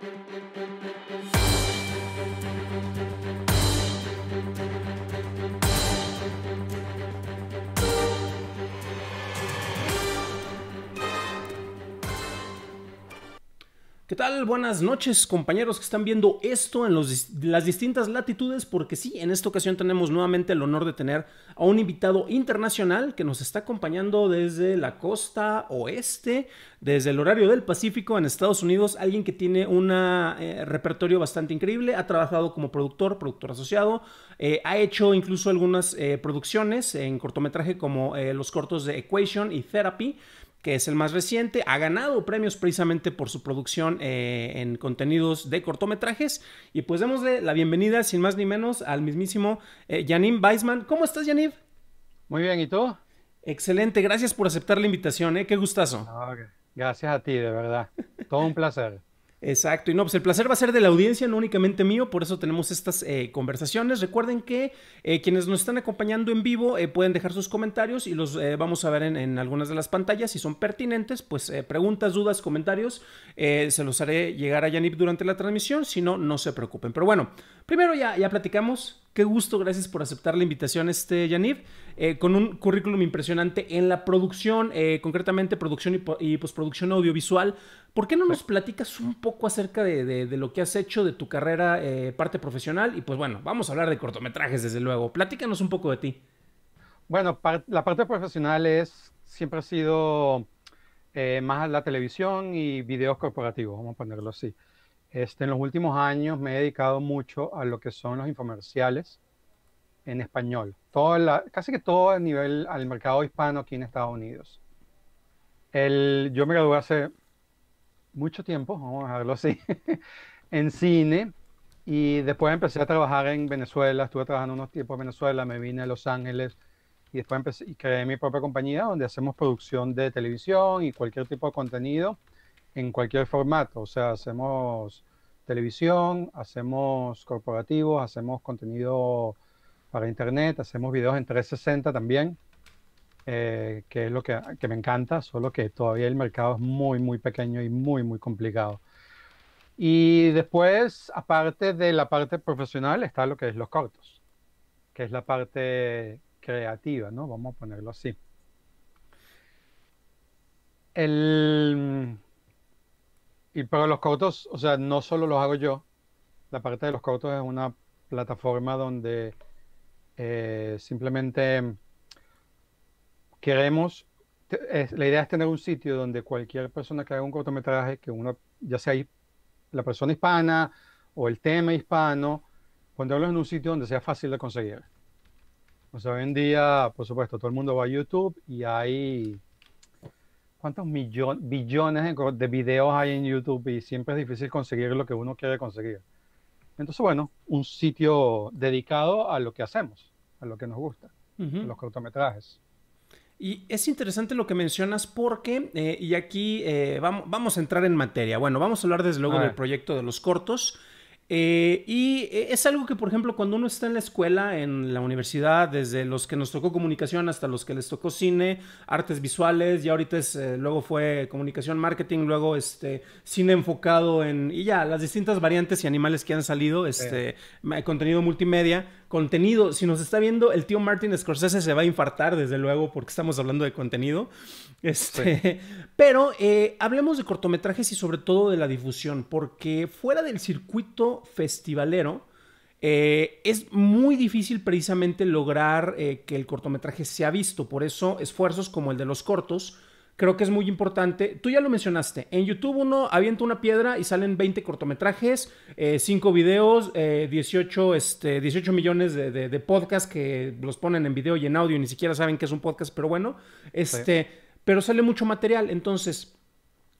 thank you ¿Qué tal? Buenas noches compañeros que están viendo esto en las distintas latitudes porque sí, en esta ocasión tenemos nuevamente el honor de tener a un invitado internacional que nos está acompañando desde la costa oeste, desde el horario del Pacífico en Estados Unidos, alguien que tiene un eh, repertorio bastante increíble, ha trabajado como productor, productor asociado, eh, ha hecho incluso algunas eh, producciones en cortometraje como los cortos de Equation y Therapy que es el más reciente, ha ganado premios precisamente por su producción eh, en contenidos de cortometrajes. Y pues démosle la bienvenida, sin más ni menos, al mismísimo eh, Weisman. ¿Cómo estás, Yaniv? Muy bien, ¿y tú? Excelente, gracias por aceptar la invitación, ¿eh? Qué gustazo. Ah, gracias a ti, de verdad. Todo un placer. Exacto, y no, pues el placer va a ser de la audiencia, no únicamente mío, por eso tenemos estas eh, conversaciones. Recuerden que eh, quienes nos están acompañando en vivo eh, pueden dejar sus comentarios y los vamos a ver en, algunas de las pantallas. Si son pertinentes, pues preguntas, dudas, comentarios, se los haré llegar a Yanip durante la transmisión, si no, no se preocupen. Pero bueno, primero ya, ya platicamos Qué gusto, gracias por aceptar la invitación, este Yaniv, eh, con un currículum impresionante en la producción, eh, concretamente producción y, postproducción audiovisual. ¿Por qué no nos platicas un poco acerca de, lo que has hecho, de tu carrera, eh, parte profesional? Y pues bueno, vamos a hablar de cortometrajes, desde luego. Platícanos un poco de ti. Bueno, la parte profesional es siempre ha sido más la televisión y videos corporativos, vamos a ponerlo así. Este, en los últimos años me he dedicado mucho a lo que son los infomerciales en español. casi que todo a nivel al mercado hispano aquí en Estados Unidos. yo me gradué hace mucho tiempo, vamos a dejarlo así, en cine y después empecé a trabajar en Venezuela. Estuve trabajando unos tiempos en Venezuela, me vine a Los Ángeles y después empecé, y creé mi propia compañía donde hacemos producción de televisión y cualquier tipo de contenido en cualquier formato. O sea, hacemos televisión, hacemos corporativos, hacemos contenido para internet, hacemos videos en 360 también, eh, que es lo que, que, me encanta, solo que todavía el mercado es muy, muy pequeño y muy, muy complicado. Y después, aparte de la parte profesional, está lo que es los cortos, que es la parte creativa, ¿no? Vamos a ponerlo así. El, y pero los cortos, o sea, no solo los hago yo. La parte de los cortos es una plataforma donde eh, simplemente queremos. la idea es tener un sitio donde cualquier persona que haga un cortometraje, que uno, ya sea la persona hispana o el tema hispano, ponerlo en un sitio donde sea fácil de conseguir. O sea, hoy en día, por supuesto, todo el mundo va a YouTube y hay ¿Cuántos millones, billones de, videos hay en YouTube y siempre es difícil conseguir lo que uno quiere conseguir? Entonces, bueno, un sitio dedicado a lo que hacemos, a lo que nos gusta, los cortometrajes. Y es interesante lo que mencionas porque, eh, y aquí eh, vamos, a entrar en materia. Bueno, vamos a hablar desde luego del proyecto de los cortos. Eh, y eh, es algo que, por ejemplo, cuando uno está en la escuela, en la universidad, desde los que nos tocó comunicación hasta los que les tocó cine, artes visuales, y ahorita es, eh, luego fue comunicación, marketing, luego este, cine enfocado en, y ya, las distintas variantes y animales que han salido, este, contenido multimedia contenido. Si nos está viendo, el tío Martin Scorsese se va a infartar, desde luego, porque estamos hablando de contenido. Este, Pero eh, hablemos de cortometrajes y sobre todo de la difusión, porque fuera del circuito festivalero, eh, es muy difícil precisamente lograr eh, que el cortometraje sea visto. Por eso, esfuerzos como el de los cortos creo que es muy importante. Tú ya lo mencionaste. En YouTube uno avienta una piedra y salen 20 cortometrajes, 5 eh, videos, 18, eh, este, 18 millones de, de, podcasts que los ponen en video y en audio. Ni siquiera saben que es un podcast, pero bueno. Este, Pero sale mucho material. Entonces,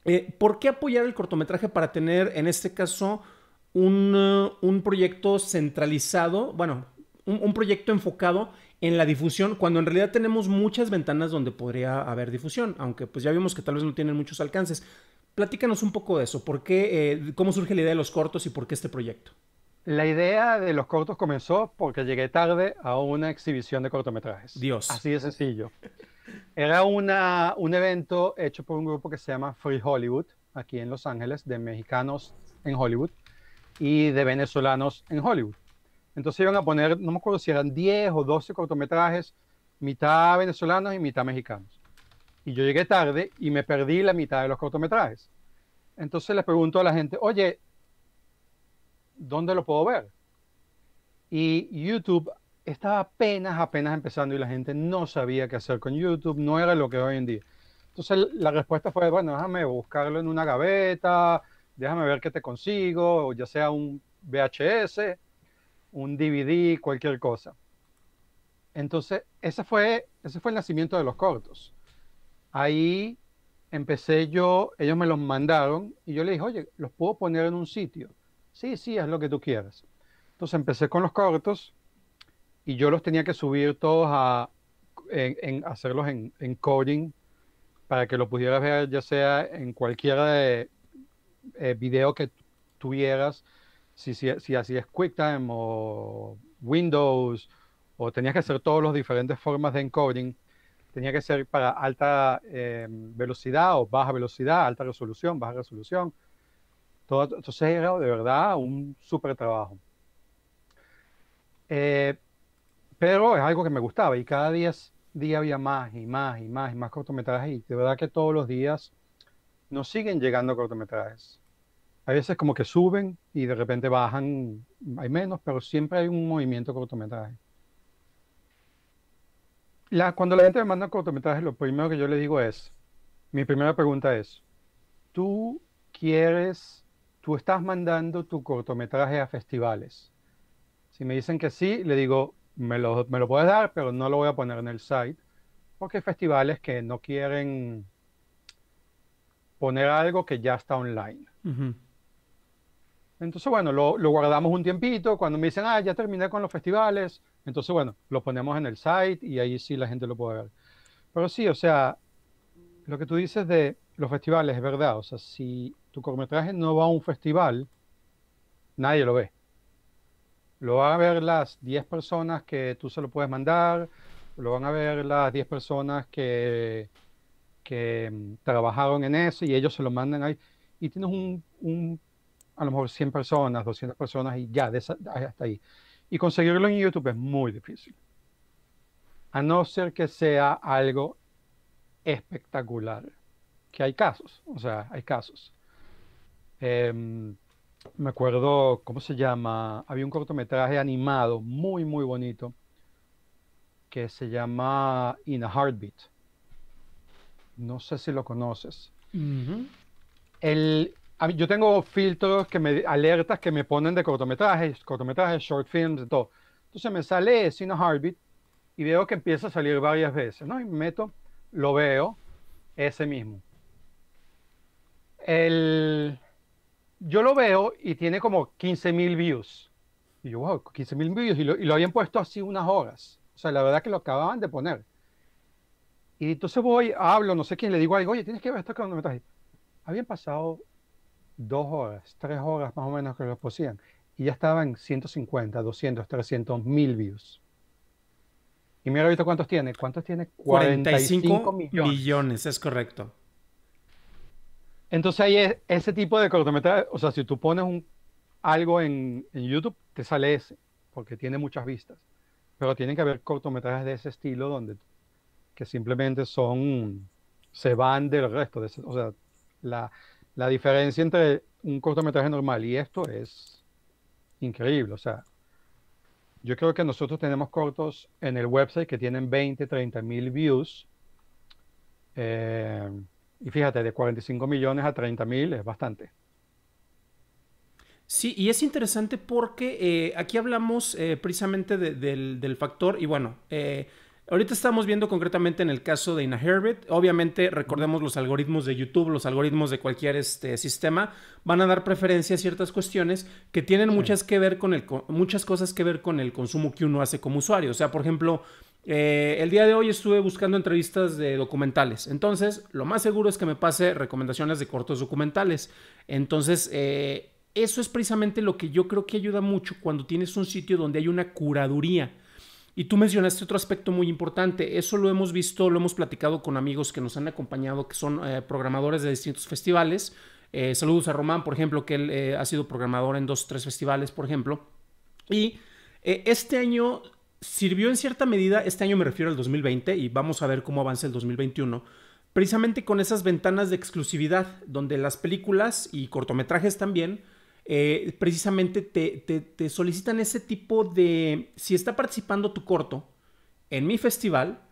eh, ¿por qué apoyar el cortometraje para tener, en este caso, un, proyecto centralizado? Bueno, un proyecto enfocado en la difusión, cuando en realidad tenemos muchas ventanas donde podría haber difusión, aunque pues ya vimos que tal vez no tienen muchos alcances. Platícanos un poco de eso, ¿por qué, eh, cómo surge la idea de los cortos y por qué este proyecto? La idea de los cortos comenzó porque llegué tarde a una exhibición de cortometrajes. Dios. Así de sencillo. Era una, un evento hecho por un grupo que se llama Free Hollywood, aquí en Los Ángeles, de mexicanos en Hollywood y de venezolanos en Hollywood. Entonces iban a poner, no me acuerdo si eran 10 o 12 cortometrajes, mitad venezolanos y mitad mexicanos. Y yo llegué tarde y me perdí la mitad de los cortometrajes. Entonces les pregunto a la gente, oye, ¿dónde lo puedo ver? Y YouTube estaba apenas, apenas empezando y la gente no sabía qué hacer con YouTube, no era lo que hoy en día. Entonces la respuesta fue, bueno, déjame buscarlo en una gaveta, déjame ver qué te consigo, o ya sea un VHS, un DVD, cualquier cosa. Entonces, ese fue, ese fue el nacimiento de los cortos. Ahí empecé yo, ellos me los mandaron y yo les dije, oye, ¿los puedo poner en un sitio? Sí, sí, es lo que tú quieras. Entonces empecé con los cortos y yo los tenía que subir todos a en, hacerlos en, coding para que lo pudieras ver ya sea en cualquier eh, video que tuvieras si, si, si hacías QuickTime o Windows, o tenías que hacer todas las diferentes formas de encoding, tenía que ser para alta em, velocidad o baja velocidad, alta resolución, baja resolución. Todo, entonces era de verdad un súper trabajo. Eh, pero es algo que me gustaba y cada día, día había más y más y más y más cortometrajes y de verdad que todos los días nos siguen llegando cortometrajes a veces como que suben y de repente bajan, mm, hay menos, pero siempre hay un movimiento cortometraje. cuando la gente me manda cortometraje, lo primero que yo le digo es, mi primera pregunta es, ¿tú quieres, tú estás mandando tu cortometraje a festivales? Si me dicen que sí, le digo, me lo, puedes dar, pero no lo voy a poner en el site, porque hay festivales que no quieren poner algo que ya está online. Entonces, bueno, lo, guardamos un tiempito. Cuando me dicen, ah, ya terminé con los festivales, entonces, bueno, lo ponemos en el site y ahí sí la gente lo puede ver. Pero sí, o sea, lo que tú dices de los festivales es verdad. O sea, si tu cortometraje no va a un festival, nadie lo ve. Lo van a ver las 10 personas que tú se lo puedes mandar, lo van a ver las 10 personas que, que mm, trabajaron en eso y ellos se lo mandan ahí. Y tienes un, un a lo mejor 100 personas, 200 personas y ya, hasta ahí. Y conseguirlo en YouTube es muy difícil. A no ser que sea algo espectacular, que hay casos, o sea, hay casos. Em, me acuerdo, ¿cómo se llama? Había un cortometraje animado muy, muy bonito que se llama In a Heartbeat. No sé si lo conoces. el, yo tengo filtros que me alertas que me ponen de cortometrajes, cortometrajes, short films, de todo. Entonces me sale Sino Heartbeat y veo que empieza a salir varias veces, ¿no? Y me meto, lo veo, ese mismo. El, yo lo veo y tiene como 15.000 views. Y yo, wow, 15.000 views. Y lo, y lo, habían puesto así unas horas. O sea, la verdad que lo acababan de poner. Y entonces voy, hablo, no sé quién, le digo algo, oye, tienes que ver este cortometraje Habían pasado dos horas, tres horas más o menos que los posían. y ya estaban 150, 200, 300 mil views. Y mira ahorita cuántos tiene. ¿Cuántos tiene? 45, millones. es correcto. Entonces ahí ese tipo de cortometraje, o sea, si tú pones algo en, YouTube, te sale ese, porque tiene muchas vistas. Pero tienen que haber cortometrajes de ese estilo donde que simplemente son, se van del resto. o sea, la, la diferencia entre un cortometraje normal y esto es increíble. O sea, yo creo que nosotros tenemos cortos en el website que tienen 20, 30 mil views. Eh, y fíjate, de 45 millones a 30 mil es bastante. Sí, y es interesante porque eh, aquí hablamos eh, precisamente del, del, factor, y bueno, Ahorita estamos viendo concretamente en el caso de Ina Herbert. Obviamente, recordemos los algoritmos de YouTube, los algoritmos de cualquier este, sistema, van a dar preferencia a ciertas cuestiones que tienen muchas, que ver con el, muchas cosas que ver con el consumo que uno hace como usuario. O sea, por ejemplo, eh, el día de hoy estuve buscando entrevistas de documentales. Entonces, lo más seguro es que me pase recomendaciones de cortos documentales. Entonces, eh, eso es precisamente lo que yo creo que ayuda mucho cuando tienes un sitio donde hay una curaduría y tú mencionaste otro aspecto muy importante, eso lo hemos visto, lo hemos platicado con amigos que nos han acompañado, que son eh, programadores de distintos festivales. Eh, saludos a Román, por ejemplo, que él eh, ha sido programador en dos, o tres festivales, por ejemplo. Y este año sirvió en cierta medida, este año me refiero al 2020 y vamos a ver cómo avanza el 2021, precisamente con esas ventanas de exclusividad, donde las películas y cortometrajes también eh, precisamente te, te, te solicitan ese tipo de, si está participando tu corto en mi festival,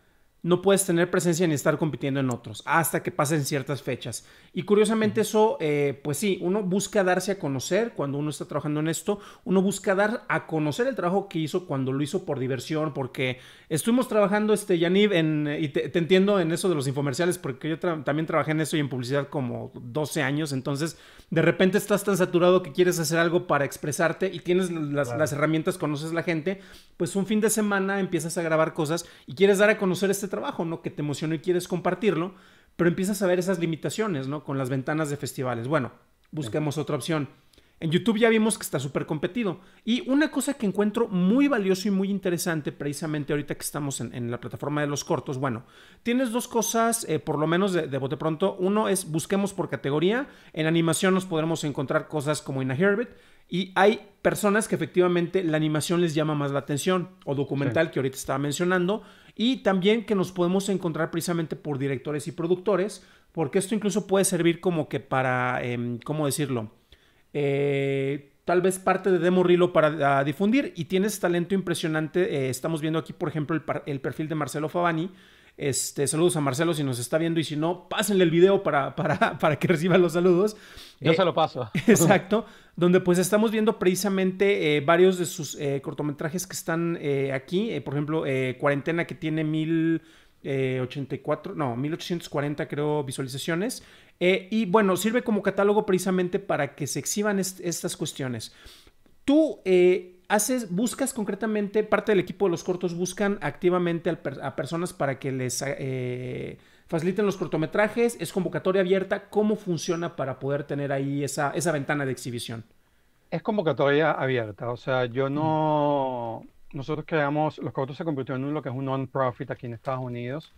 no puedes tener presencia ni estar compitiendo en otros hasta que pasen ciertas fechas. Y curiosamente eso, eh, pues sí, uno busca darse a conocer cuando uno está trabajando en esto, uno busca dar a conocer el trabajo que hizo cuando lo hizo por diversión, porque estuvimos trabajando, este, Yanib, en, eh, y te, entiendo en eso de los infomerciales, porque yo también trabajé en eso y en publicidad como 12 años, entonces de repente estás tan saturado que quieres hacer algo para expresarte y tienes las, las herramientas, conoces la gente, pues un fin de semana empiezas a grabar cosas y quieres dar a conocer este trabajo trabajo, ¿no? Que te emocionó y quieres compartirlo, pero empiezas a ver esas limitaciones, ¿no? Con las ventanas de festivales. Bueno, busquemos otra opción. En YouTube ya vimos que está súper competido. Y una cosa que encuentro muy valioso y muy interesante, precisamente ahorita que estamos en, la plataforma de los cortos, bueno, tienes dos cosas, eh, por lo menos de, de, bote pronto. Uno es busquemos por categoría. En animación nos podremos encontrar cosas como Ina Herbert. Y hay personas que efectivamente la animación les llama más la atención, o documental que ahorita estaba mencionando, y también que nos podemos encontrar precisamente por directores y productores, porque esto incluso puede servir como que para, em, ¿cómo decirlo? Eh, tal vez parte de Demo Rilo para difundir y tienes talento impresionante. Eh, estamos viendo aquí, por ejemplo, el, el perfil de Marcelo Favani este, saludos a Marcelo si nos está viendo y si no, pásenle el video para, para, que reciba los saludos. Yo se eh, lo paso. Exacto, donde pues estamos viendo precisamente eh, varios de sus eh, cortometrajes que están aquí, por ejemplo, Cuarentena que tiene mil... 84, no, 1840 creo visualizaciones. y bueno, sirve como catálogo precisamente para que se exhiban estas cuestiones. Tú, eh, haces, buscas concretamente, parte del equipo de los cortos buscan activamente a personas para que les eh, faciliten los cortometrajes, es convocatoria abierta, ¿cómo funciona para poder tener ahí esa, ventana de exhibición? Es convocatoria abierta, o sea, yo no, nosotros creamos, los cortos se convirtieron en lo que es un non-profit aquí en Estados Unidos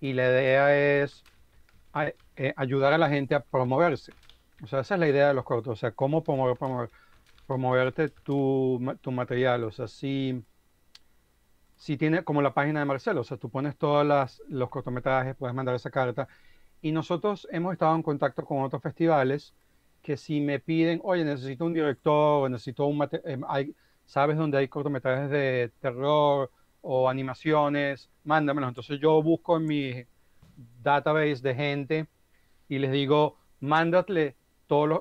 y la idea es eh, ayudar a la gente a promoverse. O sea, esa es la idea de los cortos, o sea, cómo promover, promover promoverte tu, tu material, o sea, si, si tiene como la página de Marcelo, o sea, tú pones todos los cortometrajes, puedes mandar esa carta. Y nosotros hemos estado en contacto con otros festivales que si me piden, oye, necesito un director, o necesito un em, sabes dónde hay cortometrajes de terror o animaciones, mándamelo, Entonces yo busco en mi database de gente y les digo, mándale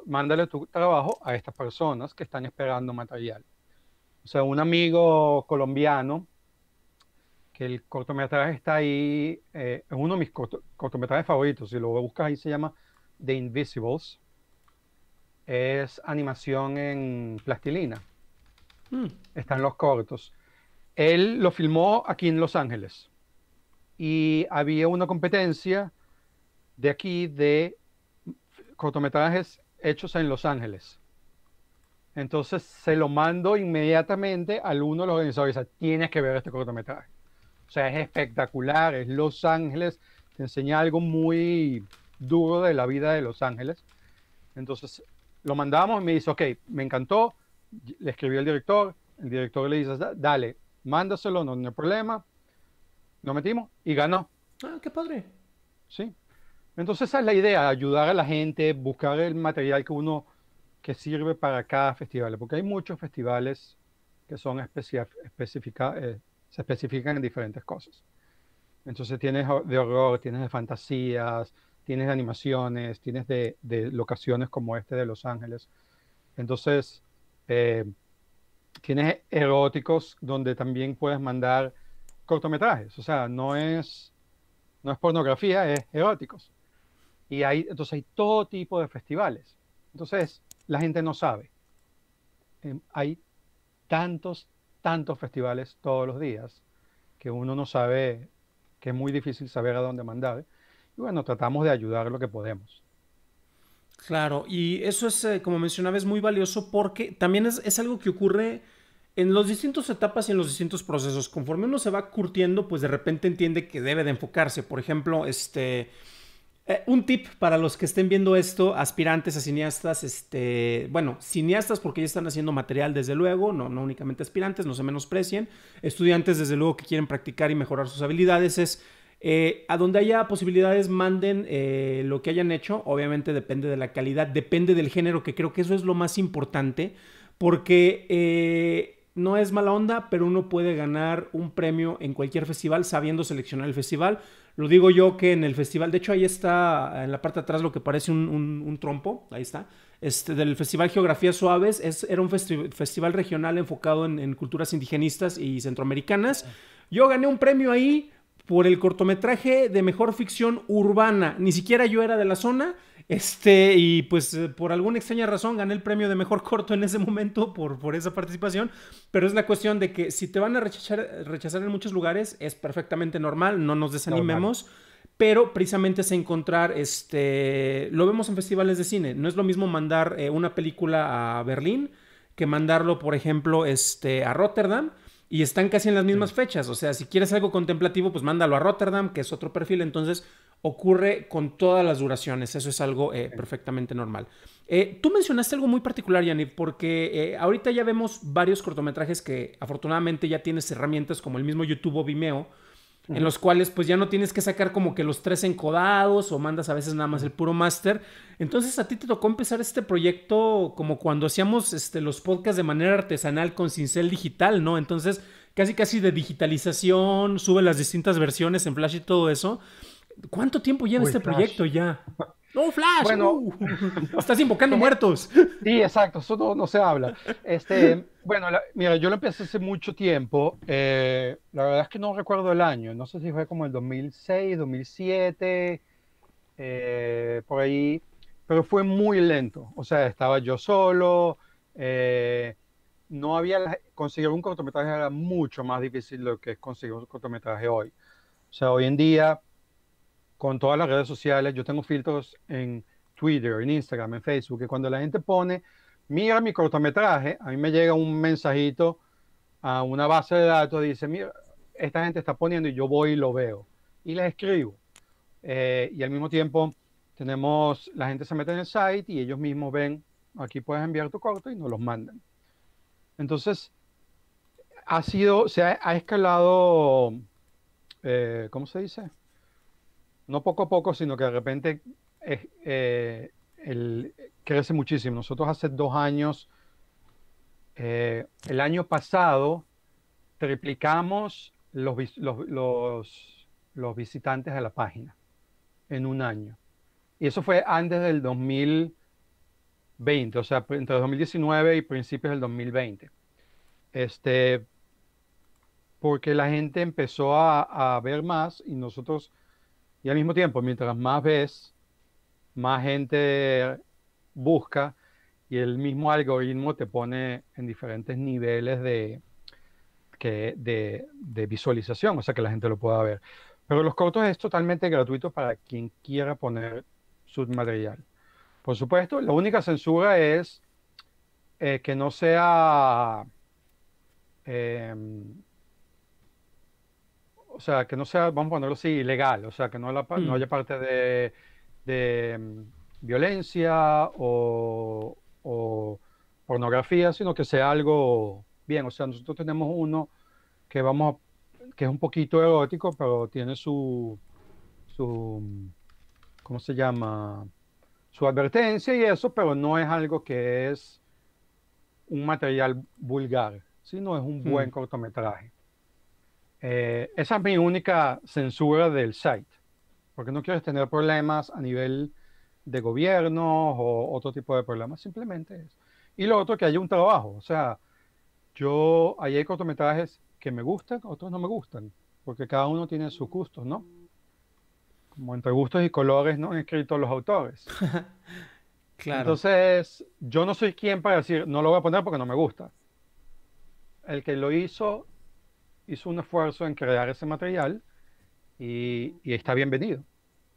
mándale tu trabajo a estas personas que están esperando material. O sea, un amigo colombiano, que el cortometraje está ahí, eh, es uno de mis cortometrajes favoritos, si lo buscas ahí se llama The Invisibles, es animación en plastilina. Está mm. Están los cortos. Él lo filmó aquí en Los Ángeles y había una competencia de aquí de cortometrajes hechos en Los Ángeles. Entonces se lo mando inmediatamente al uno de los organizadores. tienes que ver este cortometraje. O sea, es espectacular, es Los Ángeles, te enseña algo muy duro de la vida de Los Ángeles. Entonces lo mandamos y me dice, ok, me encantó, le escribió el director, el director le dice, dale, mándaselo, no, no hay problema. Lo metimos y ganó. Ah, qué padre. Sí, entonces esa es la idea, ayudar a la gente, buscar el material que uno que sirve para cada festival, porque hay muchos festivales que son especifica, eh, se especifican en diferentes cosas. Entonces tienes de horror, tienes de fantasías, tienes de animaciones, tienes de, locaciones como este de Los Ángeles. Entonces eh, tienes eróticos donde también puedes mandar cortometrajes. O sea, no es, no es pornografía, es eróticos. Y hay, entonces hay todo tipo de festivales. Entonces, la gente no sabe. Em, hay tantos, tantos festivales todos los días que uno no sabe, que es muy difícil saber a dónde mandar. Y bueno, tratamos de ayudar lo que podemos. Claro, y eso es, eh, como mencionaba, es muy valioso porque también es, es algo que ocurre en las distintas etapas y en los distintos procesos. Conforme uno se va curtiendo, pues de repente entiende que debe de enfocarse. Por ejemplo, este eh, un tip para los que estén viendo esto, aspirantes a cineastas, este, bueno, cineastas porque ya están haciendo material desde luego, no, no únicamente aspirantes, no se menosprecien, estudiantes desde luego que quieren practicar y mejorar sus habilidades, es eh, a donde haya posibilidades manden eh, lo que hayan hecho, obviamente depende de la calidad, depende del género, que creo que eso es lo más importante, porque no es mala onda, pero uno puede ganar un premio en cualquier festival sabiendo seleccionar el festival. Lo digo yo que en el festival, de hecho ahí está en la parte de atrás lo que parece un, trompo, ahí está, este, del Festival Geografía Suaves, era un festival regional enfocado en, culturas indigenistas y centroamericanas. Yo gané un premio ahí por el cortometraje de mejor ficción urbana. Ni siquiera yo era de la zona. Este, y pues eh, por alguna extraña razón gané el premio de mejor corto en ese momento por, por esa participación. Pero es la cuestión de que si te van a rechazar, rechazar en muchos lugares, es perfectamente normal, no nos desanimemos. Pero precisamente es encontrar, este, lo vemos en festivales de cine. No es lo mismo mandar eh, una película a Berlín que mandarlo, por ejemplo, este, a Rotterdam y están casi en las mismas fechas. O sea, si quieres algo contemplativo, pues mándalo a Rotterdam, que es otro perfil. Entonces, ocurre con todas las duraciones. Eso es algo eh, perfectamente normal. Eh, tú mencionaste algo muy particular, Yanni, porque eh, ahorita ya vemos varios cortometrajes que afortunadamente ya tienes herramientas como el mismo YouTube o Vimeo en los cuales pues ya no tienes que sacar como que los tres encodados o mandas a veces nada más el puro máster. Entonces a ti te tocó empezar este proyecto como cuando hacíamos este, los podcasts de manera artesanal con cincel digital, ¿no? Entonces casi casi de digitalización, sube las distintas versiones en Flash y todo eso. ¿Cuánto tiempo lleva este proyecto ya? No, Flash. Bueno, uh. estás invocando muertos. Sí, exacto, eso no, se habla. Este, bueno, mira, yo lo empecé hace mucho tiempo. Eh, la verdad es que no recuerdo el año. No sé si fue como el 2006, 2007, eh, por ahí. Pero fue muy lento. O sea, estaba yo solo. Eh, no había conseguir un cortometraje era mucho más difícil de lo que es conseguir un cortometraje hoy. O sea, hoy en día con todas las redes sociales. Yo tengo filtros en Twitter, en Instagram, en Facebook, que cuando la gente pone, mira mi cortometraje, a mí me llega un mensajito a una base de datos, dice, mira, esta gente está poniendo y yo voy y lo veo. Y les escribo. Eh, y al mismo tiempo tenemos, la gente se mete en el site y ellos mismos ven, aquí puedes enviar tu corto y nos los mandan. Entonces, ha sido, se ha, escalado, eh, ¿cómo se dice? no poco a poco, sino que de repente eh, eh, crece muchísimo. Nosotros hace dos años, eh, el año pasado, triplicamos los, los, los, visitantes a la página en un año. Y eso fue antes del 2020, o sea, entre 2019 y principios del 2020. Este, porque la gente empezó a ver más y nosotros y al mismo tiempo, mientras más ves, más gente busca y el mismo algoritmo te pone en diferentes niveles de, de, visualización, o sea que la gente lo pueda ver. Pero los cortos es totalmente gratuito para quien quiera poner su material. Por supuesto, la única censura es eh, que no sea em, o sea, que no sea, vamos a ponerlo así, ilegal, o sea, que no, mm. haya parte de, mm, violencia o, pornografía, sino que sea algo bien. O sea, nosotros tenemos uno que vamos que es un poquito erótico, pero tiene su, mm, ¿cómo se llama? Su advertencia y eso, pero no es algo que es un material vulgar, sino es un buen cortometraje. Eh, esa es mi única censura del site, porque no quiero tener problemas a nivel de gobiernos o otro tipo de problemas, simplemente es Y lo otro, que haya un trabajo, o sea, yo, ahí hay cortometrajes que me gustan, otros no me gustan, porque cada uno tiene sus gustos, ¿no? Como entre gustos y colores no han escrito los autores. Entonces, yo no soy quien para decir, no lo voy a poner porque no me gusta. El que lo hizo hizo un esfuerzo en crear ese material y, está bienvenido.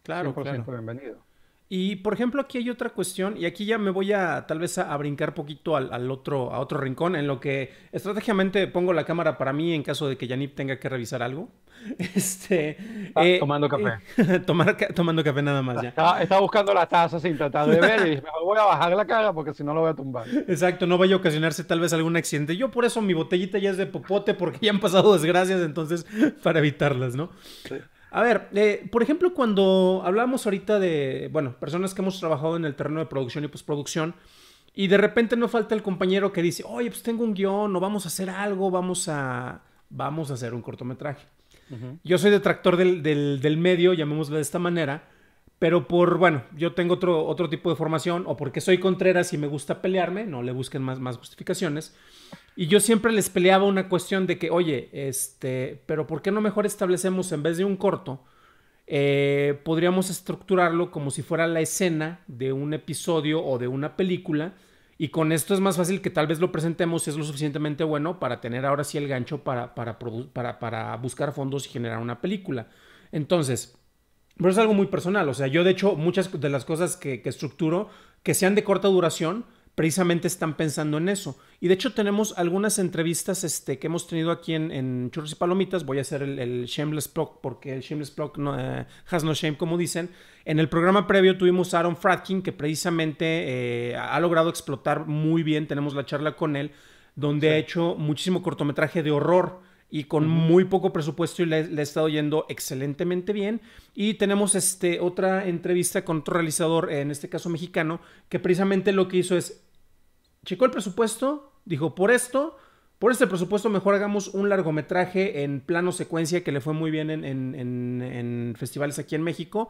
Claro, 100% claro. bienvenido. Y por ejemplo, aquí hay otra cuestión, y aquí ya me voy a tal vez a, brincar poquito al, otro, a otro rincón, en lo que estratégicamente pongo la cámara para mí en caso de que Yanip tenga que revisar algo. Este, ah, eh, tomando café. tomando café nada más ya. Está, buscando la taza sin tratar de ver y me voy a bajar la cara porque si no lo voy a tumbar. Exacto, no vaya a ocasionarse tal vez algún accidente. Yo por eso mi botellita ya es de popote porque ya han pasado desgracias, entonces para evitarlas, ¿no? Sí. A ver, eh, por ejemplo, cuando hablamos ahorita de, bueno, personas que hemos trabajado en el terreno de producción y postproducción, y de repente no falta el compañero que dice, oye, pues tengo un guión, o vamos a hacer algo, vamos a, vamos a hacer un cortometraje. Yo soy detractor del, del, del medio, llamémoslo de esta manera, pero por, bueno, yo tengo otro, otro tipo de formación, o porque soy Contreras y me gusta pelearme, no le busquen más, más justificaciones. Y yo siempre les peleaba una cuestión de que, oye, este, pero ¿por qué no mejor establecemos en vez de un corto? Eh, podríamos estructurarlo como si fuera la escena de un episodio o de una película. Y con esto es más fácil que tal vez lo presentemos si es lo suficientemente bueno para tener ahora sí el gancho para, para, para buscar fondos y generar una película. Entonces, pero es algo muy personal. O sea, yo de hecho muchas de las cosas que, estructuro que sean de corta duración, precisamente están pensando en eso. Y de hecho tenemos algunas entrevistas este, que hemos tenido aquí en, Churros y Palomitas. Voy a hacer el, Shameless Plug porque el Shameless Plug no, eh, has no shame, como dicen. En el programa previo tuvimos a Aaron Fratkin, que precisamente eh, ha logrado explotar muy bien. Tenemos la charla con él, donde ha hecho muchísimo cortometraje de horror y con muy poco presupuesto y le, ha estado yendo excelentemente bien. Y tenemos este, otra entrevista con otro realizador, en este caso mexicano, que precisamente lo que hizo es, checó el presupuesto, dijo, por esto por este presupuesto mejor hagamos un largometraje en plano secuencia que le fue muy bien en, festivales aquí en México.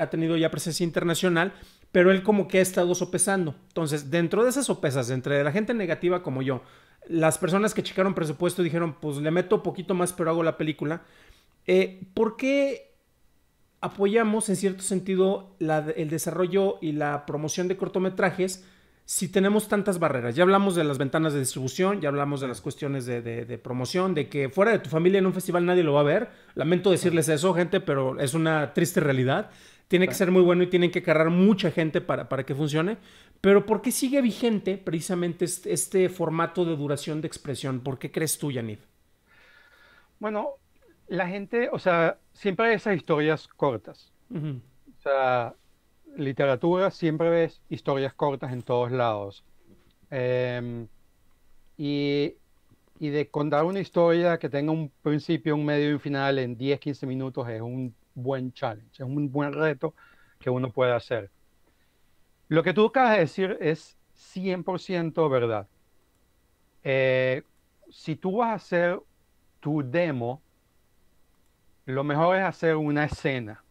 ha tenido ya presencia internacional, pero él como que ha estado sopesando. Entonces, dentro de esas sopesas, entre la gente negativa como yo, las personas que checaron presupuesto dijeron, pues le meto poquito más, pero hago la película. Eh, ¿Por qué apoyamos en cierto sentido el desarrollo y la promoción de cortometrajes? si tenemos tantas barreras? Ya hablamos de las ventanas de distribución, ya hablamos de las cuestiones de, promoción, de que fuera de tu familia en un festival nadie lo va a ver. Lamento decirles eso, gente, pero es una triste realidad. Tiene que ser muy bueno y tienen que cargar mucha gente para, para que funcione. Pero ¿por qué sigue vigente precisamente este, formato de duración de expresión? ¿Por qué crees tú, Yanid? Bueno, la gente, o sea, siempre hay esas historias cortas. O sea, literatura siempre ves historias cortas en todos lados. Em, y, y, de contar una historia que tenga un principio, un medio y un final en 10, 15 minutos es un buen challenge, es un buen reto que uno puede hacer. Lo que tú acabas de decir es 100% verdad. Eh, si tú vas a hacer tu demo, lo mejor es hacer una escena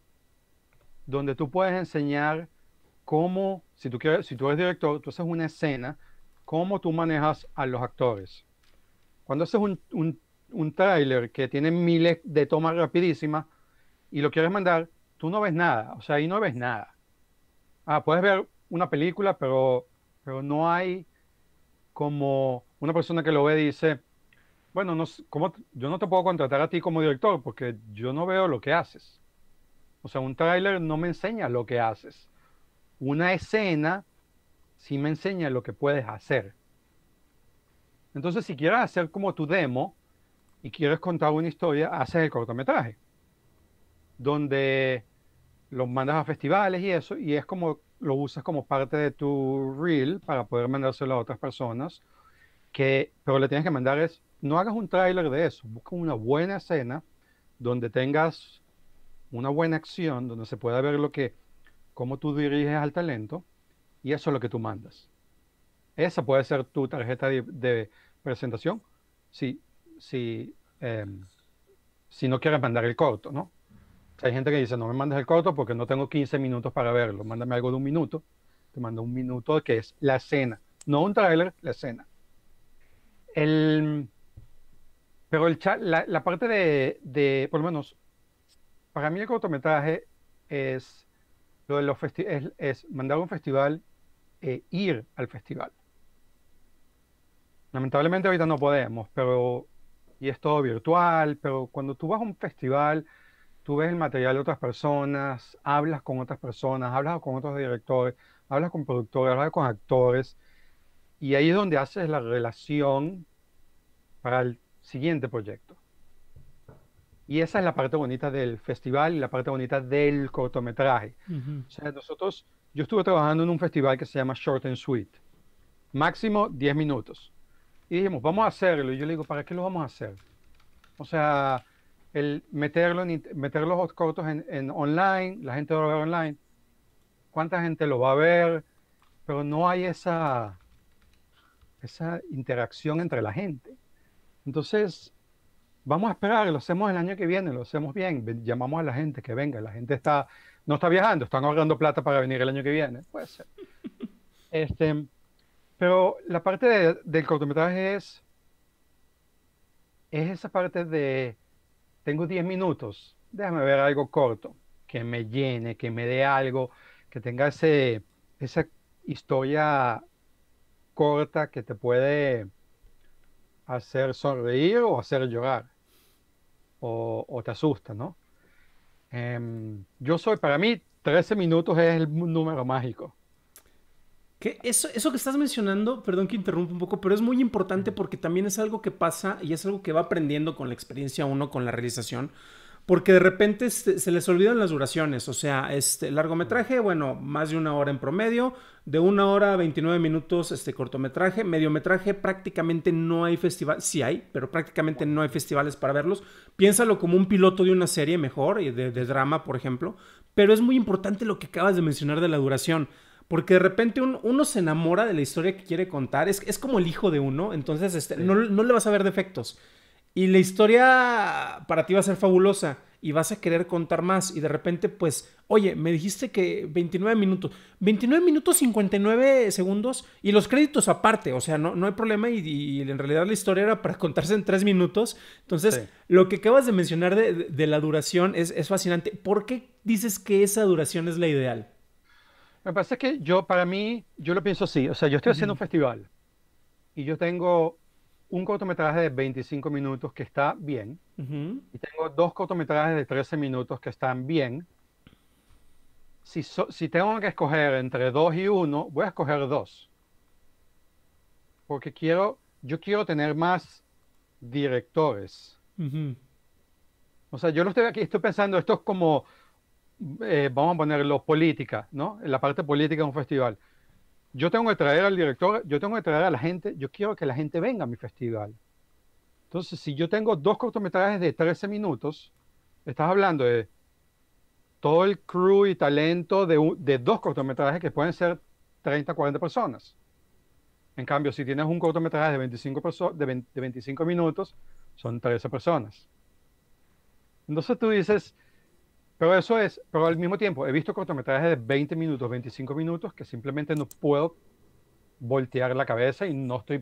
donde tú puedes enseñar cómo, si tú, si tú eres director, tú haces una escena, cómo tú manejas a los actores. Cuando haces un, un, tráiler que tiene miles de tomas rapidísimas y lo quieres mandar, tú no ves nada, o sea, ahí no ves nada. Ah, puedes ver una película, pero, pero no hay como una persona que lo ve y dice, bueno, no, yo no te puedo contratar a ti como director porque yo no veo lo que haces. O sea, un tráiler no me enseña lo que haces. Una escena sí me enseña lo que puedes hacer. Entonces, si quieres hacer como tu demo y quieres contar una historia, haces el cortometraje. Donde lo mandas a festivales y eso, y es como lo usas como parte de tu reel para poder mandárselo a otras personas. Que, pero le tienes que mandar es, no hagas un tráiler de eso, busca una buena escena donde tengas una buena acción donde se pueda ver lo que, cómo tú diriges al talento y eso es lo que tú mandas. Esa puede ser tu tarjeta de, presentación si, si, em, si no quieres mandar el corto, ¿no? hay gente que dice, no me mandes el corto porque no tengo 15 minutos para verlo, mándame algo de un minuto. Te mando un minuto que es la escena, no un tráiler, la escena. pero el la, parte de, de, por lo menos, para mí el cortometraje es, lo de los es, mandar a un festival e ir al festival. Lamentablemente ahorita no podemos, pero y es todo virtual, pero cuando tú vas a un festival, tú ves el material de otras personas, hablas con otras personas, hablas con otros directores, hablas con productores, hablas con actores, y ahí es donde haces la relación para el siguiente proyecto. Y esa es la parte bonita del festival y la parte bonita del cortometraje. O sea, nosotros, yo estuve trabajando en un festival que se llama Short and Sweet, máximo 10 minutos. Y dijimos, vamos a hacerlo. Y yo le digo, ¿para qué lo vamos a hacer? O sea, el meterlo en, meter los cortos en, en, online, la gente lo va a ver online. ¿Cuánta gente lo va a ver? Pero no hay esa, esa interacción entre la gente. Entonces, vamos a esperar, lo hacemos el año que viene, lo hacemos bien, llamamos a la gente que venga, la gente está, no está viajando, están ahorrando plata para venir el año que viene, puede ser. Este, pero la parte del cortometraje es, es esa parte de, tengo 10 minutos, déjame ver algo corto, que me llene, que me dé algo, que tenga ese, esa historia corta que te puede hacer sonreír o hacer llorar o, te asusta, ¿no? Em, yo soy, para mí, 13 minutos es el número mágico. Que eso, eso que estás mencionando, perdón que interrumpa un poco, pero es muy importante porque también es algo que pasa y es algo que va aprendiendo con la experiencia uno, con la realización porque de repente se, les olvidan las duraciones. O sea, este largometraje, bueno, más de una hora en promedio, de una hora a 29 minutos este cortometraje, mediometraje, prácticamente no hay festival, sí hay, pero prácticamente no hay festivales para verlos. Piénsalo como un piloto de una serie mejor, de, de drama, por ejemplo, pero es muy importante lo que acabas de mencionar de la duración. Porque de repente uno se enamora de la historia que quiere contar. Es, como el hijo de uno. Entonces este, no le vas a ver defectos. Y la historia para ti va a ser fabulosa y vas a querer contar más. Y de repente, pues, oye, me dijiste que 29 minutos, 29 minutos 59 segundos y los créditos aparte, o sea, no, no hay problema. Y, en realidad la historia era para contarse en tres minutos. Entonces, lo que acabas de mencionar de, la duración es, fascinante. ¿Por qué dices que esa duración es la ideal? Me parece que yo, para mí, yo lo pienso así. O sea, yo estoy haciendo un festival y yo tengo un cortometraje de 25 minutos que está bien, y tengo dos cortometrajes de 13 minutos que están bien. Si, si tengo que escoger entre dos y uno, voy a escoger dos. Porque quiero, yo quiero tener más directores. O sea, yo no estoy aquí, estoy pensando, esto es como, eh, vamos a ponerlo, política, ¿no? La parte política de un festival yo tengo que traer al director, yo tengo que traer a la gente, yo quiero que la gente venga a mi festival. Entonces, si yo tengo dos cortometrajes de 13 minutos, estás hablando de todo el crew y talento de, dos cortometrajes que pueden ser 30, 40 personas. En cambio, si tienes un cortometraje de 25, de 25 minutos, son 13 personas. Entonces tú dices, pero eso es, pero al mismo tiempo he visto cortometrajes de 20 minutos, 25 minutos que simplemente no puedo voltear la cabeza y no estoy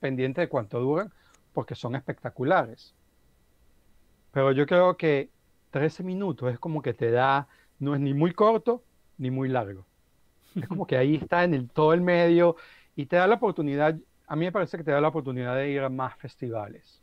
pendiente de cuánto duran porque son espectaculares. Pero yo creo que 13 minutos es como que te da, no es ni muy corto ni muy largo. Es como que ahí está en el, todo el medio y te da la oportunidad, a mí me parece que te da la oportunidad de ir a más festivales.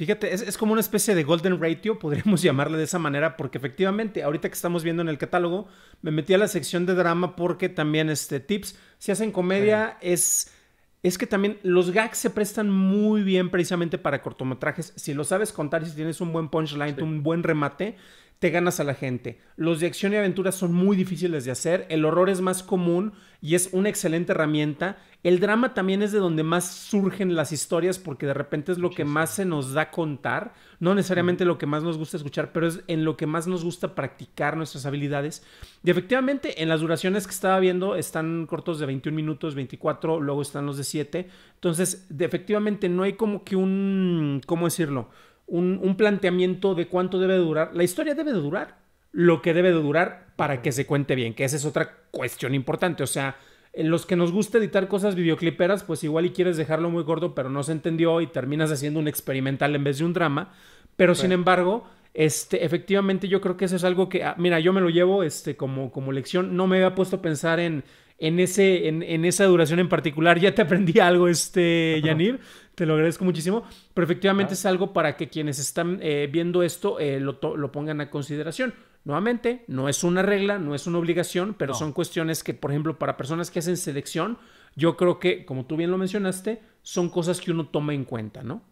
Fíjate, es, como una especie de golden ratio, podríamos llamarle de esa manera, porque efectivamente, ahorita que estamos viendo en el catálogo, me metí a la sección de drama porque también este tips, si hacen comedia, es es que también los gags se prestan muy bien precisamente para cortometrajes. Si lo sabes contar, si tienes un buen punchline, un buen remate, te ganas a la gente. Los de acción y aventura son muy difíciles de hacer, el horror es más común y es una excelente herramienta. El drama también es de donde más surgen las historias porque de repente es lo que más se nos da contar, no necesariamente lo que más nos gusta escuchar, pero es en lo que más nos gusta practicar nuestras habilidades. Y efectivamente, en las duraciones que estaba viendo están cortos de 21 minutos, 24, luego están los de 7. Entonces, de, efectivamente no hay como que un, ¿cómo decirlo? un, planteamiento de cuánto debe durar. La historia debe de durar lo que debe de durar para que se cuente bien, que esa es otra cuestión importante. O sea, los que nos gusta editar cosas videocliperas, pues igual y quieres dejarlo muy gordo, pero no se entendió y terminas haciendo un experimental en vez de un drama. Pero sin embargo, este, efectivamente yo creo que eso es algo que, ah, mira, yo me lo llevo este, como, como lección. No me había puesto a pensar en, en, ese, en, en, esa duración en particular. Ya te aprendí algo, este, Yanir. Te lo agradezco muchísimo. Pero efectivamente es algo para que quienes están eh, viendo esto eh, lo, lo, pongan a consideración. Nuevamente, no es una regla, no es una obligación, pero son cuestiones que, por ejemplo, para personas que hacen selección, yo creo que, como tú bien lo mencionaste, son cosas que uno toma en cuenta, ¿no?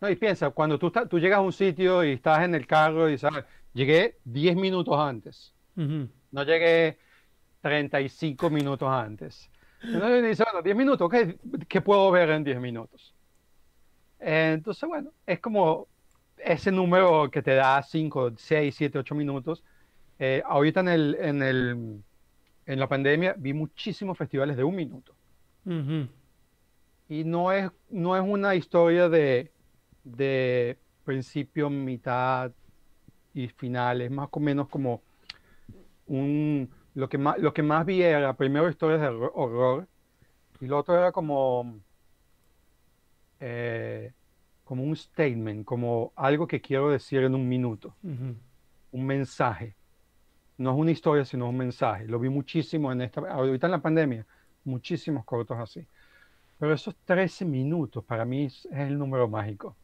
No, y piensa, cuando tú, tú llegas a un sitio y estás en el carro y sabes, llegué 10 minutos antes. No llegué 35 minutos antes. Entonces dice, bueno, 10 minutos, ¿qué, ¿qué, puedo ver en 10 minutos? Entonces, bueno, es como ese número que te da 5, 6, 7, 8 minutos. Eh, ahorita en, en, la pandemia vi muchísimos festivales de un minuto. Y no es, no es una historia de, de principio, mitad y final, es más o menos como un lo que, más, lo que más vi era primero historias de horror y lo otro era como, eh, como un statement, como algo que quiero decir en un minuto, un mensaje. No es una historia, sino un mensaje. Lo vi muchísimo en esta, ahorita en la pandemia, muchísimos cortos así. Pero esos 13 minutos para mí es el número mágico.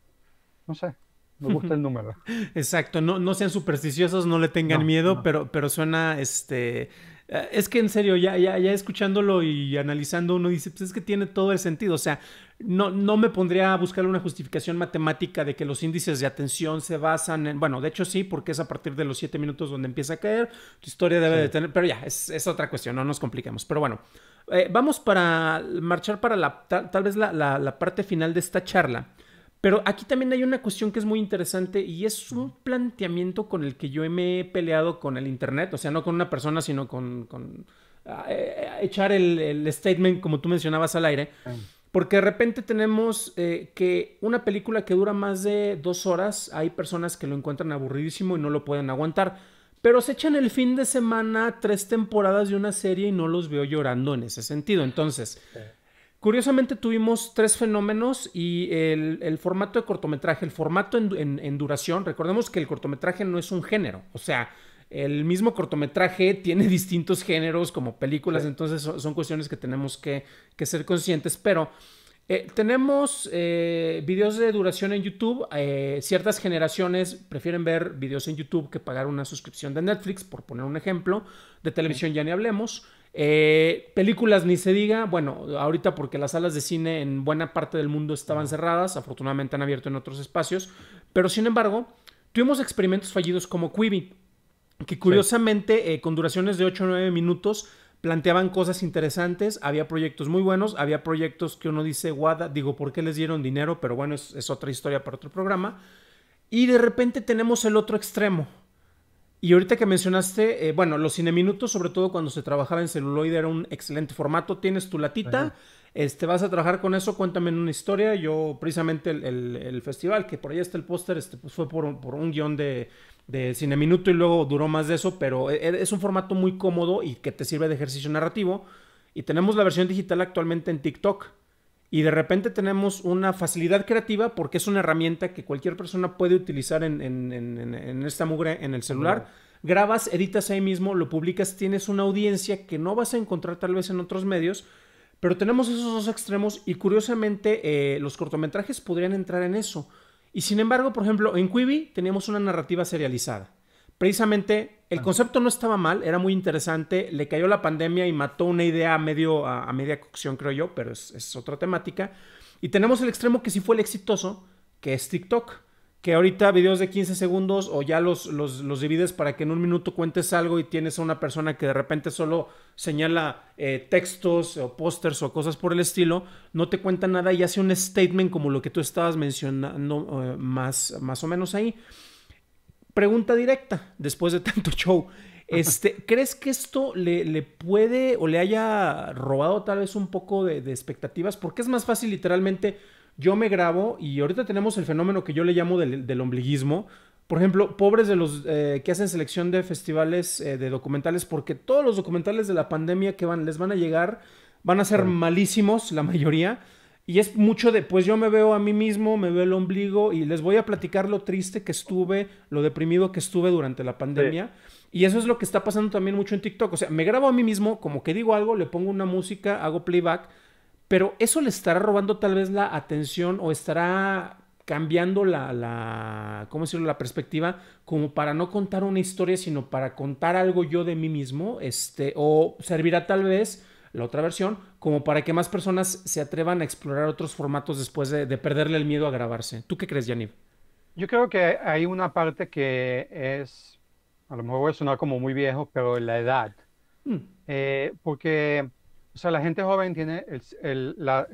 No sé, me gusta el número. Exacto, no, no sean supersticiosos, no le tengan miedo, Pero, pero suena este... Eh, es que en serio, ya, ya, ya escuchándolo y analizando, uno dice, pues es que tiene todo el sentido. O sea, no, no me pondría a buscar una justificación matemática de que los índices de atención se basan en. Bueno, de hecho sí, porque es a partir de los siete minutos donde empieza a caer. Tu historia debe de tener. Pero ya, es, otra cuestión, no nos compliquemos. Pero bueno, eh, vamos para marchar para la, tal, vez la, parte final de esta charla. Pero aquí también hay una cuestión que es muy interesante y es un planteamiento con el que yo me he peleado con el Internet, o sea, no con una persona, sino con, eh, eh, echar el, statement, como tú mencionabas, al aire. Ah. Porque de repente tenemos eh, que una película que dura más de dos horas, hay personas que lo encuentran aburridísimo y no lo pueden aguantar, pero se echan el fin de semana tres temporadas de una serie y no los veo llorando en ese sentido. Entonces... Curiosamente tuvimos tres fenómenos y el, formato de cortometraje, el formato en, duración, recordemos que el cortometraje no es un género, o sea, el mismo cortometraje tiene distintos géneros como películas, entonces son, cuestiones que tenemos que, ser conscientes, pero eh, tenemos eh, videos de duración en YouTube, eh, ciertas generaciones prefieren ver videos en YouTube que pagar una suscripción de Netflix, por poner un ejemplo, de televisión ya ni hablemos. Eh, películas ni se diga, bueno, ahorita porque las salas de cine en buena parte del mundo estaban cerradas, afortunadamente han abierto en otros espacios, pero sin embargo, tuvimos experimentos fallidos como Quibi, que curiosamente eh, con duraciones de 8 o 9 minutos planteaban cosas interesantes, había proyectos muy buenos, había proyectos que uno dice, guada, digo, ¿por qué les dieron dinero? Pero bueno, es otra historia para otro programa. Y de repente tenemos el otro extremo, y ahorita que mencionaste, eh, bueno, los cineminutos, sobre todo cuando se trabajaba en celuloide, era un excelente formato. Tienes tu latita, este, vas a trabajar con eso, cuéntame una historia. Yo, precisamente, el, festival, que por ahí está el póster, este, pues, fue por, un guión de, de cineminuto y luego duró más de eso, pero e, e, es un formato muy cómodo y que te sirve de ejercicio narrativo. Y tenemos la versión digital actualmente en TikTok y de repente tenemos una facilidad creativa porque es una herramienta que cualquier persona puede utilizar en, esta mugre en el celular. Grabas, editas ahí mismo, lo publicas, tienes una audiencia que no vas a encontrar tal vez en otros medios, pero tenemos esos dos extremos y curiosamente eh, los cortometrajes podrían entrar en eso. Y sin embargo, por ejemplo, en Quibi teníamos una narrativa serializada precisamente el concepto no estaba mal, era muy interesante, le cayó la pandemia y mató una idea a, medio, a, media cocción, creo yo, pero es, otra temática. Y tenemos el extremo que sí fue el exitoso, que es TikTok, que ahorita videos de 15 segundos o ya los, los, divides para que en un minuto cuentes algo y tienes a una persona que de repente solo señala eh, textos o pósters o cosas por el estilo, no te cuenta nada y hace un statement como lo que tú estabas mencionando eh, más, más o menos ahí pregunta directa, después de tanto show. Este, ¿Crees que esto le, le, puede o le haya robado tal vez un poco de, expectativas? Porque es más fácil literalmente, yo me grabo y ahorita tenemos el fenómeno que yo le llamo del, ombliguismo. Por ejemplo, pobres de los eh, que hacen selección de festivales eh, de documentales, porque todos los documentales de la pandemia que van, les van a llegar van a ser malísimos, la mayoría. Y es mucho de, pues yo me veo a mí mismo, me veo el ombligo y les voy a platicar lo triste que estuve, lo deprimido que estuve durante la pandemia. Y eso es lo que está pasando también mucho en TikTok. O sea, me grabo a mí mismo, como que digo algo, le pongo una música, hago playback, pero eso le estará robando tal vez la atención o estará cambiando la, la, ¿cómo decirlo? La perspectiva como para no contar una historia, sino para contar algo yo de mí mismo, este, o servirá tal vez la otra versión, como para que más personas se atrevan a explorar otros formatos después de, perderle el miedo a grabarse. ¿Tú qué crees, Yaniv? Yo creo que hay una parte que es, a lo mejor voy a sonar como muy viejo, pero la edad. Mm. Eh, porque, o sea, la gente joven tiene, la,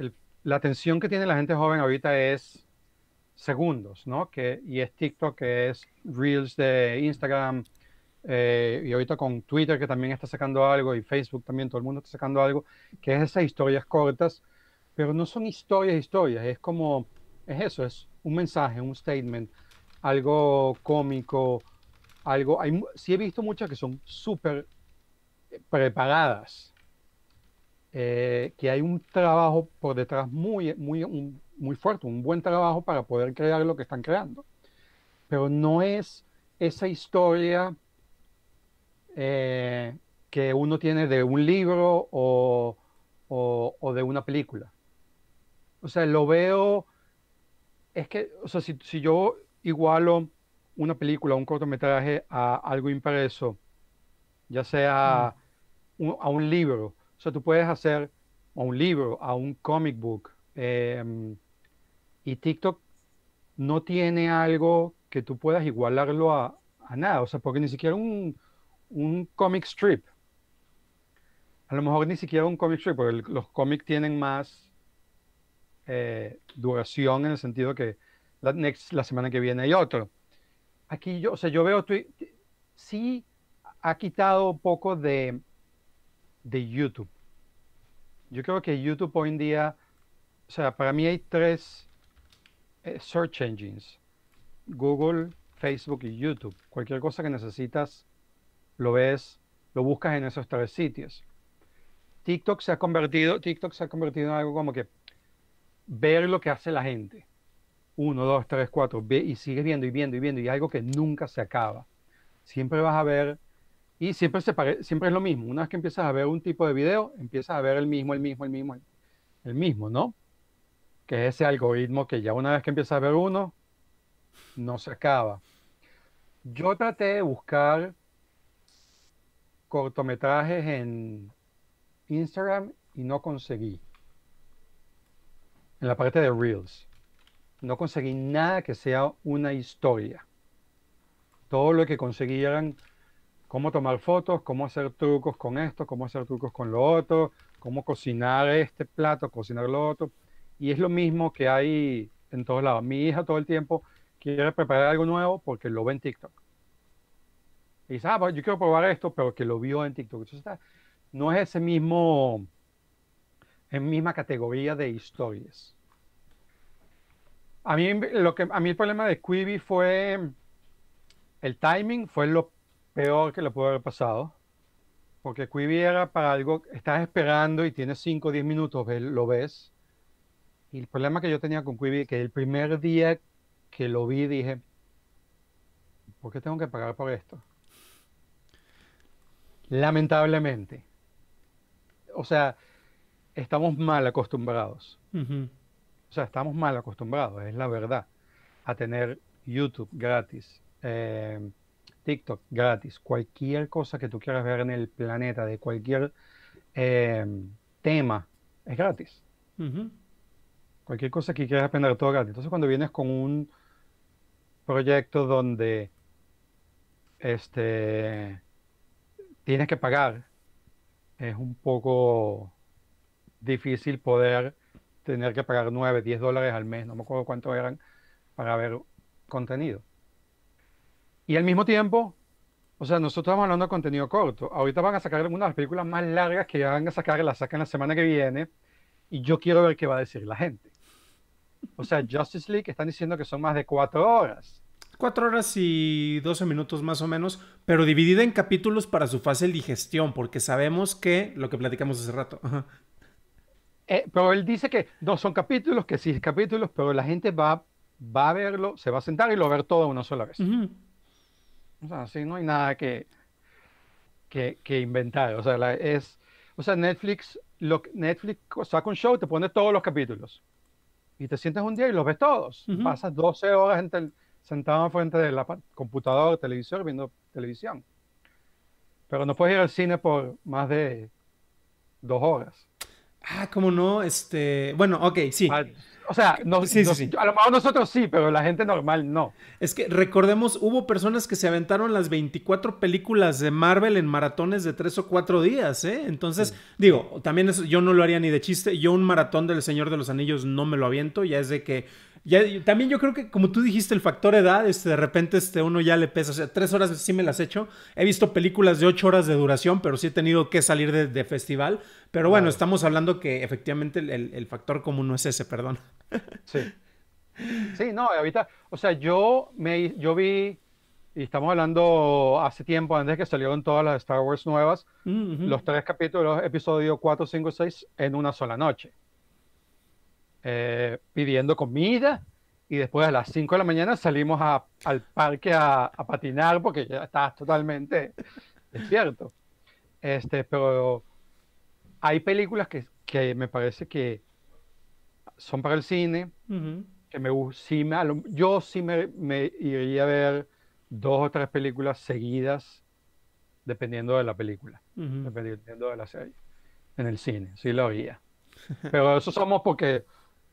atención que tiene la gente joven ahorita es segundos, ¿no? Que, y es TikTok, que es Reels de Instagram, eh, y ahorita con Twitter que también está sacando algo y Facebook también, todo el mundo está sacando algo, que es esas historias cortas, pero no son historias, historias, es como, es eso, es un mensaje, un statement, algo cómico, algo, hay, sí he visto muchas que son súper eh, preparadas, eh, que hay un trabajo por detrás muy, muy, muy fuerte, un buen trabajo para poder crear lo que están creando, pero no es esa historia eh, que uno tiene de un libro o, de una película. O sea, lo veo, es que, o sea, si, yo igualo una película, un cortometraje a algo impreso, ya sea mm. a un libro, o sea, tú puedes hacer a un libro, a un comic book, em, y TikTok no tiene algo que tú puedas igualarlo a, a nada, o sea, porque ni siquiera un, un comic strip, a lo mejor ni siquiera un comic strip, porque los cómics tienen más eh, duración en el sentido que la, next, la semana que viene hay otro. Aquí yo, o sea, yo veo, sí ha quitado un poco de, de YouTube. Yo creo que YouTube hoy en día, o sea, para mí hay tres eh, search engines, Google, Facebook y YouTube. Cualquier cosa que necesitas lo ves, lo buscas en esos tres sitios. TikTok se ha convertido, TikTok se ha convertido en algo como que ver lo que hace la gente. Uno, dos, tres, cuatro, ve, y sigues viendo y viendo y viendo, y algo que nunca se acaba. Siempre vas a ver, y siempre, se siempre es lo mismo. Una vez que empiezas a ver un tipo de video, empiezas a ver el mismo, el mismo, el mismo, el, mismo, ¿no? Que es ese algoritmo que ya una vez que empiezas a ver uno, no se acaba. Yo traté de buscar cortometrajes en Instagram y no conseguí. En la parte de Reels. No conseguí nada que sea una historia. Todo lo que conseguí eran cómo tomar fotos, cómo hacer trucos con esto, cómo hacer trucos con lo otro, cómo cocinar este plato, cocinar lo otro. Y es lo mismo que hay en todos lados. Mi hija todo el tiempo quiere preparar algo nuevo porque lo ve en TikTok y dice, ah, pues, yo quiero probar esto, pero que lo vio en TikTok. está, no es ese mismo, es misma categoría de historias. A mí, lo que, a mí el problema de Quibi fue el timing, fue lo peor que le pudo haber pasado. Porque Quibi era para algo, estás esperando y tienes 5 o 10 minutos, lo ves. Y el problema que yo tenía con Quibi, que el primer día que lo vi dije, ¿por qué tengo que pagar por esto? Lamentablemente. O sea, estamos mal acostumbrados. O sea, estamos mal acostumbrados, es la verdad, a tener YouTube gratis, eh, TikTok gratis, cualquier cosa que tú quieras ver en el planeta, de cualquier eh, tema, es gratis. Cualquier cosa que quieras aprender, todo gratis. Entonces, cuando vienes con un proyecto donde este tienes que pagar, es un poco difícil poder tener que pagar 9, 10 dólares al mes, no me acuerdo cuánto eran, para ver contenido. Y al mismo tiempo, o sea, nosotros estamos hablando de contenido corto. Ahorita van a sacar algunas películas más largas que ya van a sacar, la sacan la semana que viene, y yo quiero ver qué va a decir la gente. O sea, Justice League están diciendo que son más de cuatro horas. Cuatro horas y 12 minutos más o menos, pero dividida en capítulos para su fácil digestión, porque sabemos que lo que platicamos hace rato. Eh, pero él dice que no son capítulos, que sí, capítulos, pero la gente va, va a verlo, se va a sentar y lo va a ver todo una sola vez. O sea, así no hay nada que, que, que inventar. O sea, es, o sea Netflix, lo, Netflix saca un show, te pone todos los capítulos. Y te sientes un día y los ves todos. Pasas 12 horas entre el sentado frente de la computadora televisor viendo televisión. Pero no puedes ir al cine por más de dos horas. Ah, ¿cómo no? Este, bueno, ok, sí. Ah, o sea, no, sí, a lo mejor nosotros sí, pero la gente normal no. Es que recordemos, hubo personas que se aventaron las 24 películas de Marvel en maratones de tres o cuatro días, ¿eh? Entonces, digo, también yo no lo haría ni de chiste. Yo un maratón del Señor de los Anillos no me lo aviento, ya es de que también yo creo que, como tú dijiste, el factor edad, este, de repente este, uno ya le pesa. O sea, tres horas sí me las he hecho. He visto películas de ocho horas de duración, pero sí he tenido que salir de, festival. Pero bueno, estamos hablando que efectivamente el, factor común no es ese, perdón. Sí. Sí, no, ahorita, o sea, yo, me, yo vi, y estamos hablando hace tiempo, antes que salieron todas las Star Wars nuevas, mm, los tres capítulos, episodio 4, 5, 6, en una sola noche. Eh, pidiendo comida y después a las 5 de la mañana salimos al parque a, patinar porque ya estás totalmente despierto. Este, pero hay películas que, que me parece que son para el cine, que me, me, yo sí me, iría a ver dos o tres películas seguidas, dependiendo de la película, dependiendo de la serie, en el cine, sí lo haría. Pero eso somos porque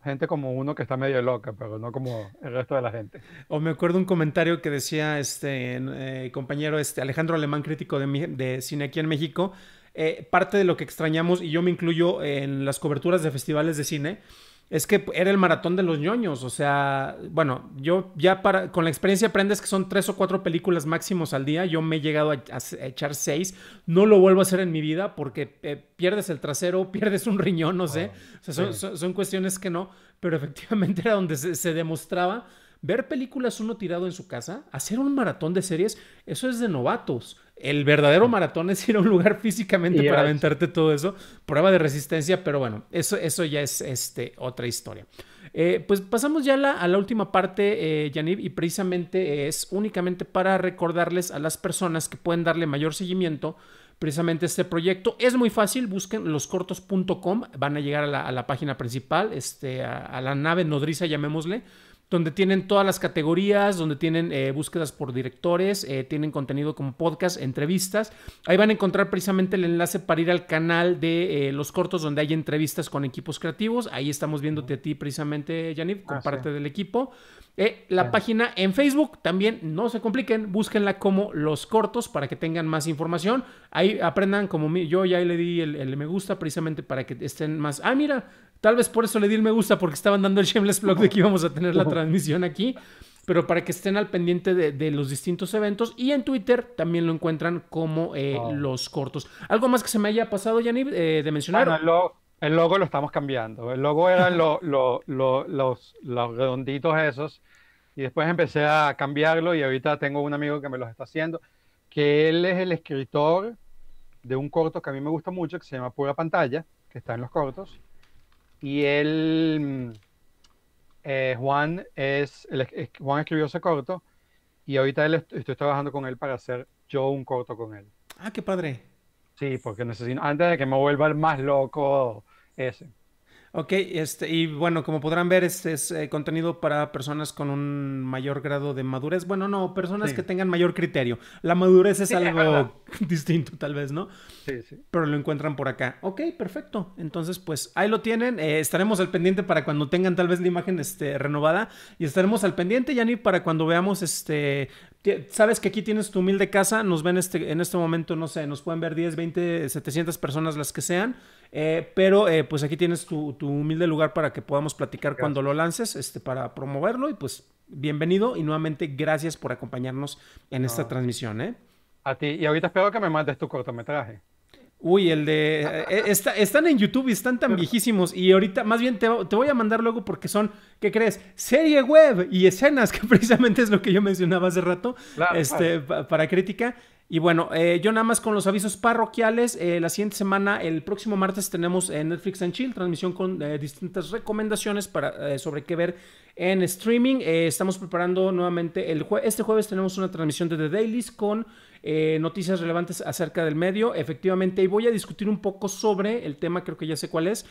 gente como uno que está medio loca, pero no como el resto de la gente. O me acuerdo un comentario que decía este eh, compañero este Alejandro Alemán, crítico de, cine aquí en México, eh, parte de lo que extrañamos, y yo me incluyo en las coberturas de festivales de cine, es que era el maratón de los ñoños, o sea, bueno, yo ya para, con la experiencia aprendes que son tres o cuatro películas máximos al día, yo me he llegado a, echar seis, no lo vuelvo a hacer en mi vida porque eh, pierdes el trasero, pierdes un riñón, no sé, ah, son, cuestiones que no, pero efectivamente era donde se, se demostraba ver películas uno tirado en su casa, hacer un maratón de series, eso es de novatos. El verdadero maratón es ir a un lugar físicamente para aventarte todo eso. Prueba de resistencia, pero bueno, eso, eso ya es este, otra historia. Eh, pues pasamos ya a la última parte, eh, y precisamente es únicamente para recordarles a las personas que pueden darle mayor seguimiento precisamente este proyecto. Es muy fácil, busquen loscortos.com, van a llegar a la, página principal, este, a la nave nodriza, llamémosle donde tienen todas las categorías, donde tienen eh, búsquedas por directores, eh, tienen contenido como podcast, entrevistas. Ahí van a encontrar precisamente el enlace para ir al canal de eh, los cortos donde hay entrevistas con equipos creativos. Ahí estamos viéndote a ti precisamente, Yaniv, con ah, parte del equipo. la página en Facebook también, no se compliquen, búsquenla como los cortos para que tengan más información. Ahí aprendan como yo ya le di el, el me gusta precisamente para que estén más, ah, mira, Tal vez por eso le di el me gusta porque estaban dando el shameless blog de que íbamos a tener la transmisión aquí. Pero para que estén al pendiente de, los distintos eventos. Y en Twitter también lo encuentran como eh, ah. los cortos. ¿Algo más que se me haya pasado, Yanib, eh, de mencionar? el logo lo estamos cambiando. El logo eran los, los redonditos esos. Y después empecé a cambiarlo y ahorita tengo un amigo que me los está haciendo. Que él es el escritor de un corto que a mí me gusta mucho, que se llama Pura Pantalla, que está en los cortos. Y él, mm, eh, Juan, es, Juan escribió ese corto y ahorita él, estoy trabajando con él para hacer yo un corto con él. Ah, qué padre. Sí, porque necesito, antes de que me vuelva el más loco ese. Ok, este, y bueno, como podrán ver, este es eh, contenido para personas con un mayor grado de madurez. Bueno, no, personas que tengan mayor criterio. La madurez es algo distinto, tal vez, ¿no? Sí, sí. Pero lo encuentran por acá. Ok, perfecto. Entonces, pues ahí lo tienen. Eh, estaremos al pendiente para cuando tengan tal vez la imagen este, renovada. Y estaremos al pendiente, Yanni, para cuando veamos este Sabes que aquí tienes tu humilde casa, nos ven este, en este momento, no sé, nos pueden ver 10, 20, 700 personas, las que sean, eh, pero eh, pues aquí tienes tu, humilde lugar para que podamos platicar cuando lo lances, este, para promoverlo y pues bienvenido y nuevamente gracias por acompañarnos en esta transmisión. ¿eh? A ti, y ahorita espero que me mandes tu cortometraje. Uy, el de... están en YouTube y están tan viejísimos. Y ahorita, más bien, te, te, voy a mandar luego porque son, ¿qué crees? Serie web y escenas, que precisamente es lo que yo mencionaba hace rato, este, para crítica. Y bueno, eh, yo nada más con los avisos parroquiales. Eh, la siguiente semana, el próximo martes, tenemos en eh, Netflix and Chill, transmisión con distintas recomendaciones para, sobre qué ver en streaming. estamos preparando nuevamente el este jueves tenemos una transmisión de The Dailies con noticias relevantes acerca del medio, efectivamente. Y voy a discutir un poco sobre el tema, creo que ya sé cuál es.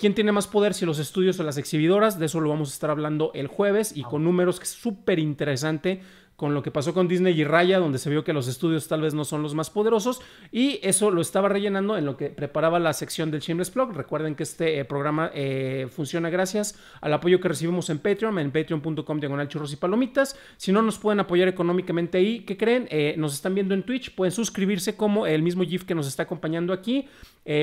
¿Quién tiene más poder, si los estudios o las exhibidoras? De eso lo vamos a estar hablando el jueves y con números que es súper interesante con lo que pasó con Disney y Raya, donde se vio que los estudios tal vez no son los más poderosos, y eso lo estaba rellenando en lo que preparaba la sección del Shameless Blog. Recuerden que este eh, programa eh, funciona gracias al apoyo que recibimos en Patreon, en patreon.com diagonal churros y palomitas. Si no nos pueden apoyar económicamente ahí, ¿qué creen? Eh, nos están viendo en Twitch, pueden suscribirse como el mismo GIF que nos está acompañando aquí.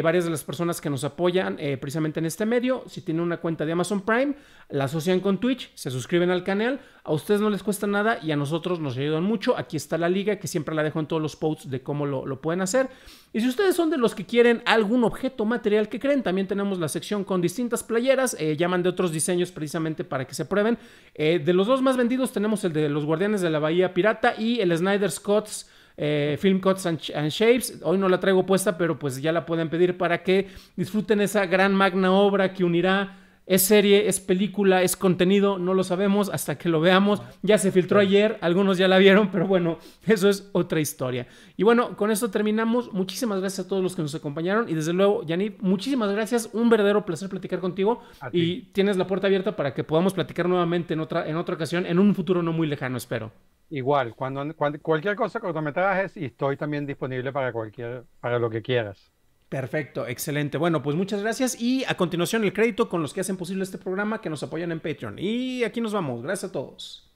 varias de las personas que nos apoyan precisamente en este medio, si tienen una cuenta de Amazon Prime, la asocian con Twitch, se suscriben al canal, a ustedes no les cuesta nada y a nosotros nos ayudan mucho. Aquí está la liga, que siempre la dejo en todos los posts de cómo lo, pueden hacer. Y si ustedes son de los que quieren algún objeto material que creen, también tenemos la sección con distintas playeras, llaman eh, de otros diseños precisamente para que se prueben. Eh, de los dos más vendidos tenemos el de los Guardianes de la Bahía Pirata y el Snyder Cots eh, Film Cuts and, Shapes. Hoy no la traigo puesta, pero pues ya la pueden pedir para que disfruten esa gran magna obra que unirá es serie, es película, es contenido, no lo sabemos hasta que lo veamos. Ya se filtró ayer, algunos ya la vieron, pero bueno, eso es otra historia. Y bueno, con esto terminamos. Muchísimas gracias a todos los que nos acompañaron y desde luego, Yanni, muchísimas gracias. Un verdadero placer platicar contigo y tienes la puerta abierta para que podamos platicar nuevamente en otra, en otra ocasión, en un futuro no muy lejano, espero. Igual, cuando, cualquier cosa que me y estoy también disponible para cualquier, para lo que quieras. Perfecto, excelente. Bueno, pues muchas gracias y a continuación el crédito con los que hacen posible este programa que nos apoyan en Patreon. Y aquí nos vamos. Gracias a todos.